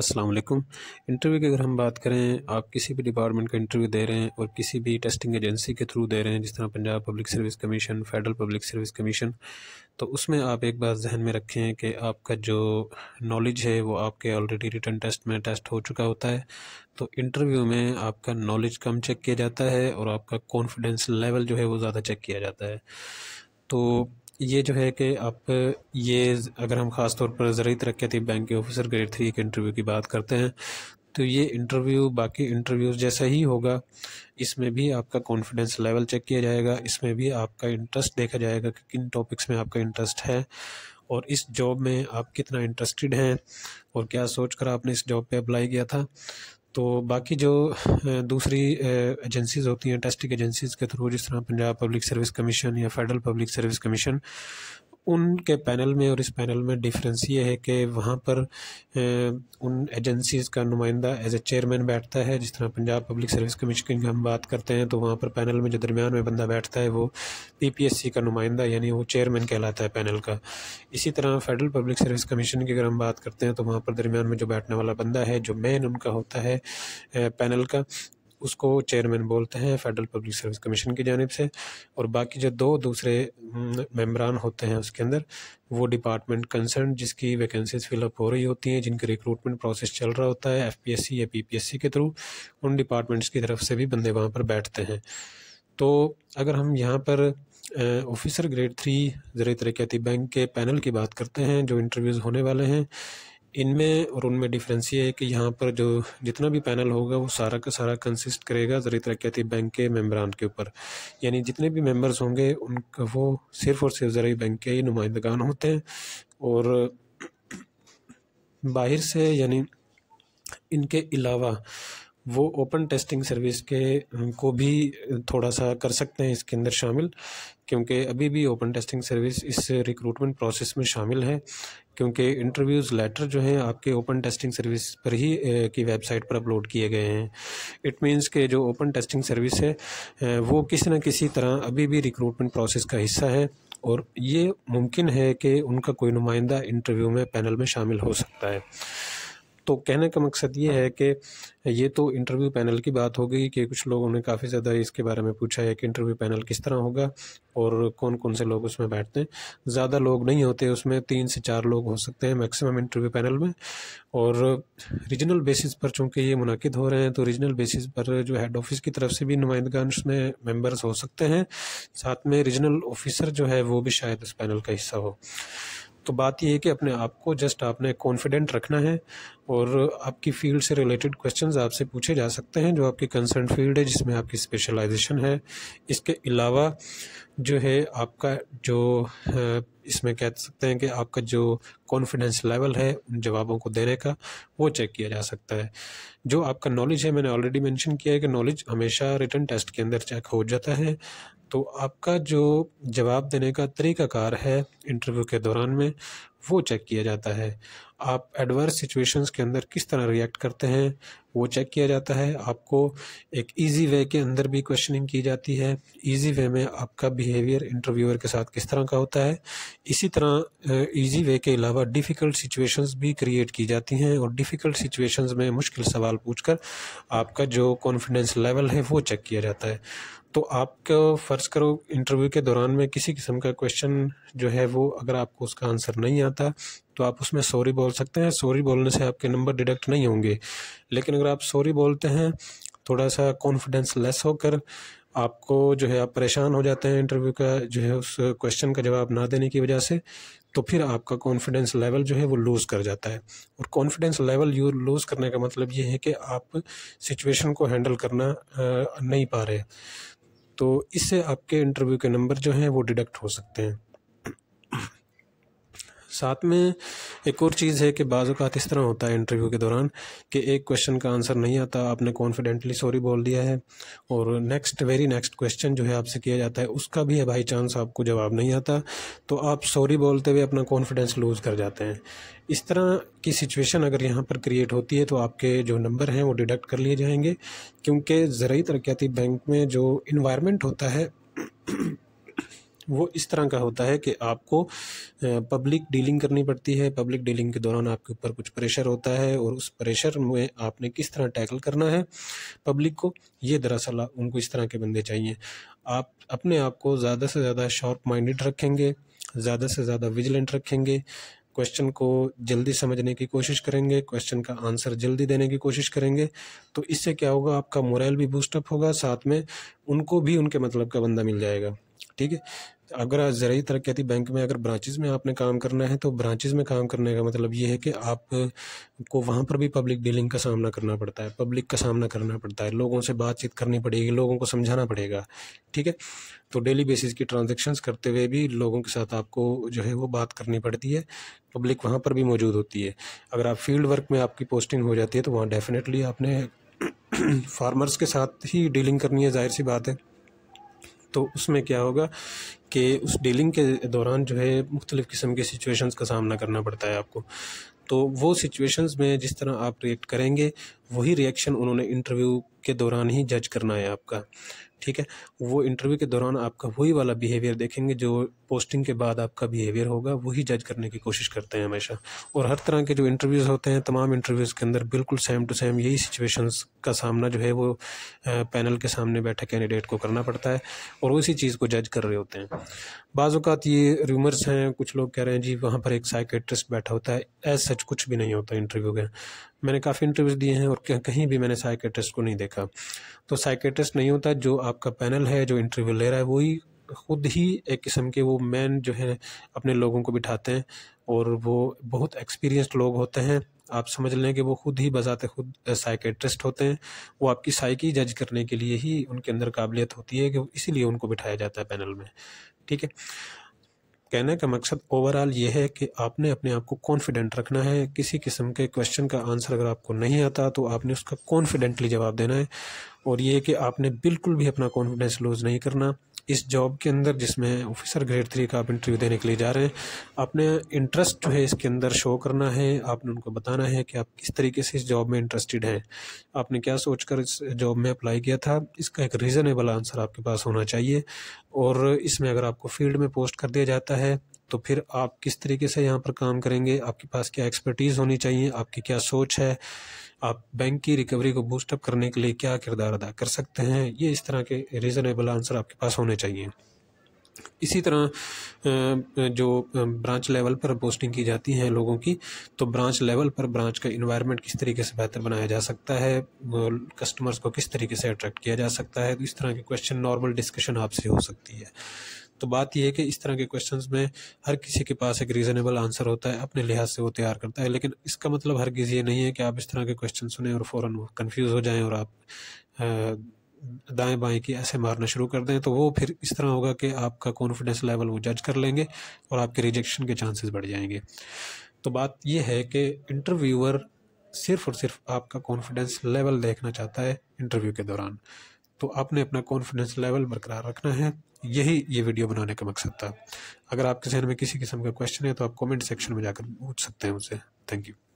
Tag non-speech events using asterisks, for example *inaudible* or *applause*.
अस्सलाम वालेकुम इंटरव्यू की अगर हम बात करें आप किसी भी डिपार्टमेंट का इंटरव्यू दे रहे हैं और किसी भी टेस्टिंग एजेंसी के थ्रू दे रहे हैं जिस तरह Punjab public service commission federal public service commission तो उसमें आप एक बात जहन में रखें कि आपका जो नॉलेज है वो आपके ऑलरेडी रिटर्न टेस्ट में टेस्ट हो चुका होता है तो इंटरव्यू में आपका नॉलेज कम चेक किया जाता है और आपका कॉन्फिडेंस लेवल जो है वो ज़्यादा चेक किया जाता है तो ये जो है कि आप ये अगर हम ख़ास तौर पर ज़रूरी तरक्याती बैंक के ऑफिसर ग्रेड थ्री के इंटरव्यू की बात करते हैं तो ये इंटरव्यू बाकी इंटरव्यूज़ जैसा ही होगा इसमें भी आपका कॉन्फिडेंस लेवल चेक किया जाएगा इसमें भी आपका इंटरेस्ट देखा जाएगा कि किन टॉपिक्स में आपका इंटरेस्ट है और इस जॉब में आप कितना इंटरेस्टेड हैं और क्या सोचकर आपने इस जॉब पे अप्लाई किया था तो बाकी जो दूसरी एजेंसीज़ होती हैं टेस्टिंग एजेंसीज़ के थ्रू जिस तरह पंजाब पब्लिक सर्विस कमीशन या फेडरल पब्लिक सर्विस कमीशन उनके पैनल में और इस पैनल में डिफरेंस ये है कि वहाँ पर उन एजेंसीज़ का नुमाइंदा एज ए चेयरमैन बैठता है जिस तरह पंजाब पब्लिक सर्विस कमीशन की हम बात करते हैं तो वहाँ पर पैनल में जो दरमियान में बंदा बैठता है वो पीपीएससी का नुमाइंदा यानी वो चेयरमैन कहलाता है पैनल का इसी तरह फेडरल पब्लिक सर्विस कमीशन की अगर हम बात करते हैं तो वहाँ पर दरमियान में जो बैठने वाला बंदा है जो मेन उनका होता है पैनल का उसको चेयरमैन बोलते हैं फेडरल पब्लिक सर्विस कमीशन की जानब से और बाकी जो दो दूसरे मेम्बरान हम्म, होते हैं उसके अंदर वो डिपार्टमेंट कंसर्न जिसकी वैकेंसीज फिलअप हो रही होती हैं जिनके रिक्रूटमेंट प्रोसेस चल रहा होता है एफपीएससी या पीपीएससी के थ्रू उन डिपार्टमेंट्स की तरफ से भी बंदे वहाँ पर बैठते हैं तो अगर हम यहाँ पर ऑफिसर ग्रेड थ्री ज़रिए तरक्याती बैंक के पैनल की बात करते हैं जो इंटरव्यूज़ होने वाले हैं इनमें और उनमें डिफरेंस ये है कि यहाँ पर जो जितना भी पैनल होगा वो सारा का सारा कंसिस्ट करेगा ज़रिए तरक्याती बैंक के मेम्बरान के ऊपर यानी जितने भी मेम्बर्स होंगे उनका वो सिर्फ़ और सिर्फ ज़रिए बैंक के ही नुमाइंदगान होते हैं और बाहर से यानी इनके अलावा वो ओपन टेस्टिंग सर्विस के को भी थोड़ा सा कर सकते हैं इसके अंदर शामिल क्योंकि अभी भी ओपन टेस्टिंग सर्विस इस रिक्रूटमेंट प्रोसेस में शामिल है क्योंकि इंटरव्यूज़ लेटर जो हैं आपके ओपन टेस्टिंग सर्विस पर ही की वेबसाइट पर अपलोड किए गए हैं इट मींस के जो ओपन टेस्टिंग सर्विस है वो किसी न किसी तरह अभी भी रिक्रूटमेंट प्रोसेस का हिस्सा है और ये मुमकिन है कि उनका कोई नुमाइंदा इंटरव्यू में पैनल में शामिल हो सकता है तो कहने का मकसद ये है कि ये तो इंटरव्यू पैनल की बात हो गई कि कुछ लोगों ने काफ़ी ज़्यादा इसके बारे में पूछा है कि इंटरव्यू पैनल किस तरह होगा और कौन कौन से लोग उसमें बैठते हैं ज़्यादा लोग नहीं होते उसमें तीन से चार लोग हो सकते हैं मैक्सिमम इंटरव्यू पैनल में और रीजनल बेसिस पर चूँकि ये मुनद हो रहे हैं तो रीजनल बेसिस पर जो हेड ऑफिस की तरफ से भी नुमाइंदगान उसमें मेम्बर्स हो सकते हैं साथ में रीजनल ऑफिसर जो है वो भी शायद उस पैनल का हिस्सा हो तो बात यह है कि अपने आप को जस्ट आपने कॉन्फिडेंट रखना है और आपकी फील्ड से रिलेटेड क्वेश्चन आपसे पूछे जा सकते हैं जो आपकी कंसर्न फील्ड है जिसमें आपकी स्पेशलाइजेशन है इसके अलावा जो है आपका जो इसमें कह सकते हैं कि आपका जो कॉन्फिडेंस लेवल है उन जवाबों को देने का वो चेक किया जा सकता है जो आपका नॉलेज है मैंने ऑलरेडी मेंशन किया है कि नॉलेज हमेशा रिटर्न टेस्ट के अंदर चेक हो जाता है तो आपका जो जवाब देने का तरीकाकार है इंटरव्यू के दौरान में वो चेक किया जाता है आप एडवर्स सिचुएशंस के अंदर किस तरह रिएक्ट करते हैं वो चेक किया जाता है आपको एक इजी वे के अंदर भी क्वेश्चनिंग की जाती है इजी वे में आपका बिहेवियर इंटरव्यूअर के साथ किस तरह का होता है इसी तरह इजी वे के अलावा डिफ़िकल्ट सिचुएशंस भी क्रिएट की जाती हैं और डिफ़िकल्ट सिचुएशंस में मुश्किल सवाल पूछकर आपका जो कॉन्फिडेंस लेवल है वो चेक किया जाता है तो आप फ़र्ज़ करो इंटरव्यू के दौरान में किसी किस्म का क्वेश्चन जो है वो अगर आपको उसका आंसर नहीं आता तो आप उसमें सॉरी बोल सकते हैं सॉरी बोलने से आपके नंबर डिडक्ट नहीं होंगे लेकिन अगर आप सॉरी बोलते हैं थोड़ा सा कॉन्फिडेंस लेस होकर आपको जो है आप परेशान हो जाते हैं इंटरव्यू का जो है उस क्वेश्चन का जवाब ना देने की वजह से तो फिर आपका कॉन्फिडेंस लेवल जो है वो लूज़ कर जाता है और कॉन्फिडेंस लेवल यू लूज़ करने का मतलब ये है कि आप सिचुएशन को हैंडल करना नहीं पा रहे तो इससे आपके इंटरव्यू के नंबर जो हैं वो डिडक्ट हो सकते हैं साथ में एक और चीज़ है कि बाज़ात इस तरह होता है इंटरव्यू के दौरान कि एक क्वेश्चन का आंसर नहीं आता आपने कॉन्फिडेंटली सॉरी बोल दिया है और नेक्स्ट वेरी नेक्स्ट क्वेश्चन जो है आपसे किया जाता है उसका भी है बाई चांस आपको जवाब नहीं आता तो आप सॉरी बोलते हुए अपना कॉन्फिडेंस लूज़ कर जाते हैं इस तरह की सिचुएशन अगर यहाँ पर क्रिएट होती है तो आपके जो नंबर हैं वो डिडक्ट कर लिए जाएंगे क्योंकि ज़रूरी तरक्याती बैंक में जो इन्वायरमेंट होता है वो इस तरह का होता है कि आपको पब्लिक डीलिंग करनी पड़ती है पब्लिक डीलिंग के दौरान आपके ऊपर कुछ प्रेशर होता है और उस प्रेशर में आपने किस तरह टैकल करना है पब्लिक को ये दरअसल उनको इस तरह के बंदे चाहिए आप अपने आप को ज़्यादा से ज़्यादा शॉर्प माइंडेड रखेंगे ज़्यादा से ज़्यादा विजिलेंट रखेंगे क्वेश्चन को जल्दी समझने की कोशिश करेंगे क्वेश्चन का आंसर जल्दी देने की कोशिश करेंगे तो इससे क्या होगा आपका मोरल भी बूस्टअप होगा साथ में उनको भी उनके मतलब का बंदा मिल जाएगा ठीक है अगर आज ज़रिए तरक्याती बैंक में अगर ब्रांचेज़ में आपने काम करना है तो ब्रांचेज़ में काम करने का मतलब ये है कि आप को वहाँ पर भी पब्लिक डीलिंग का सामना करना पड़ता है पब्लिक का सामना करना पड़ता है लोगों से बातचीत करनी पड़ेगी लोगों को समझाना पड़ेगा ठीक है तो डेली बेसिस की ट्रांजेक्शन्स करते हुए भी लोगों के साथ आपको जो है वो बात करनी पड़ती है पब्लिक वहाँ पर भी मौजूद होती है अगर आप फील्ड वर्क में आपकी पोस्टिंग हो जाती है तो वहाँ डेफिनेटली आपने फार्मर्स *clears throat* के साथ ही डीलिंग करनी है जाहिर सी बात है तो उसमें क्या होगा कि उस डीलिंग के दौरान जो है मुख्तलिफ़ किस्म के सिचुएशंस का सामना करना पड़ता है आपको तो वो सिचुएशंस में जिस तरह आप रिएक्ट करेंगे वही रिएक्शन उन्होंने इंटरव्यू के दौरान ही जज करना है आपका ठीक है वो इंटरव्यू के दौरान आपका वही वाला बिहेवियर देखेंगे जो पोस्टिंग के बाद आपका बिहेवियर होगा वही जज करने की कोशिश करते हैं हमेशा और हर तरह के जो इंटरव्यूज़ होते हैं तमाम इंटरव्यूज़ के अंदर बिल्कुल सेम टू सेम यही सिचुएशंस का सामना जो है वो पैनल के सामने बैठे कैंडिडेट को करना पड़ता है और उसी चीज़ को जज कर रहे होते हैं बाज़ात ये रूमर्स हैं कुछ लोग कह रहे हैं जी वहाँ पर एक साइकेट्रिस्ट बैठा होता है एज सच कुछ कुछ भी नहीं होता इंटरव्यू के मैंने काफ़ी इंटरव्यूज़ दिए हैं और कहीं भी मैंने साइकेट्रिस्ट को नहीं देखा तो साइकेट्रिस्ट नहीं होता जो आपका पैनल है जो इंटरव्यू ले रहा है वही खुद ही एक किस्म के वो मैन जो है अपने लोगों को बिठाते हैं और वो बहुत एक्सपीरियंसड लोग होते हैं आप समझ लें कि वो खुद ही बजाते खुद साइकेट्रिस्ट होते हैं वो आपकी साइकी जज करने के लिए ही उनके अंदर काबिलियत होती है कि इसीलिए उनको बिठाया जाता है पैनल में ठीक है कहने का मकसद ओवरऑल ये है कि आपने अपने आप को कॉन्फिडेंट रखना है किसी किस्म के क्वेश्चन का आंसर अगर आपको नहीं आता तो आपने उसका कॉन्फिडेंटली जवाब देना है और ये कि आपने बिल्कुल भी अपना कॉन्फिडेंस लूज़ नहीं करना इस जॉब के अंदर जिसमें ऑफिसर ग्रेड थ्री का आप इंटरव्यू देने के लिए जा रहे हैं आपने इंटरेस्ट जो है इसके अंदर शो करना है आपने उनको बताना है कि आप किस तरीके से इस जॉब में इंटरेस्टेड हैं आपने क्या सोचकर इस जॉब में अप्लाई किया था इसका एक रीज़नेबल आंसर आपके पास होना चाहिए और इसमें अगर आपको फील्ड में पोस्ट कर दिया जाता है तो फिर आप किस तरीके से यहाँ पर काम करेंगे आपके पास क्या एक्सपर्टीज़ होनी चाहिए आपकी क्या सोच है आप बैंक की रिकवरी को बूस्टअप करने के लिए क्या किरदार अदा कर सकते हैं ये इस तरह के रीज़नेबल आंसर आपके पास होने चाहिए इसी तरह जो ब्रांच लेवल पर पोस्टिंग की जाती है लोगों की तो ब्रांच लेवल पर ब्रांच का इन्वायरमेंट किस तरीके से बेहतर बनाया जा सकता है कस्टमर्स को किस तरीके से अट्रैक्ट किया जा सकता है तो इस तरह के क्वेश्चन नॉर्मल डिस्कशन आपसे हो सकती है तो बात यह है कि इस तरह के क्वेश्चन में हर किसी के पास एक रीज़नेबल आंसर होता है अपने लिहाज से वो तैयार करता है लेकिन इसका मतलब हर किसी ये नहीं है कि आप इस तरह के क्वेश्चन सुने और फ़ौर कन्फ्यूज़ हो जाएँ और आप दाएँ बाएँ की ऐसे मारना शुरू कर दें तो वो फिर इस तरह होगा कि आपका कॉन्फिडेंस लेवल वो जज कर लेंगे और आपके रिजेक्शन के चांसेस बढ़ जाएंगे तो बात ये है कि इंटरव्यूअर सिर्फ और सिर्फ आपका कॉन्फिडेंस लेवल देखना चाहता है इंटरव्यू के दौरान तो आपने अपना कॉन्फिडेंस लेवल बरकरार रखना है यही ये वीडियो बनाने का मकसद था अगर आपके जहन में किसी किस्म का क्वेश्चन है तो आप कमेंट सेक्शन में जाकर पूछ सकते हैं मुझसे थैंक यू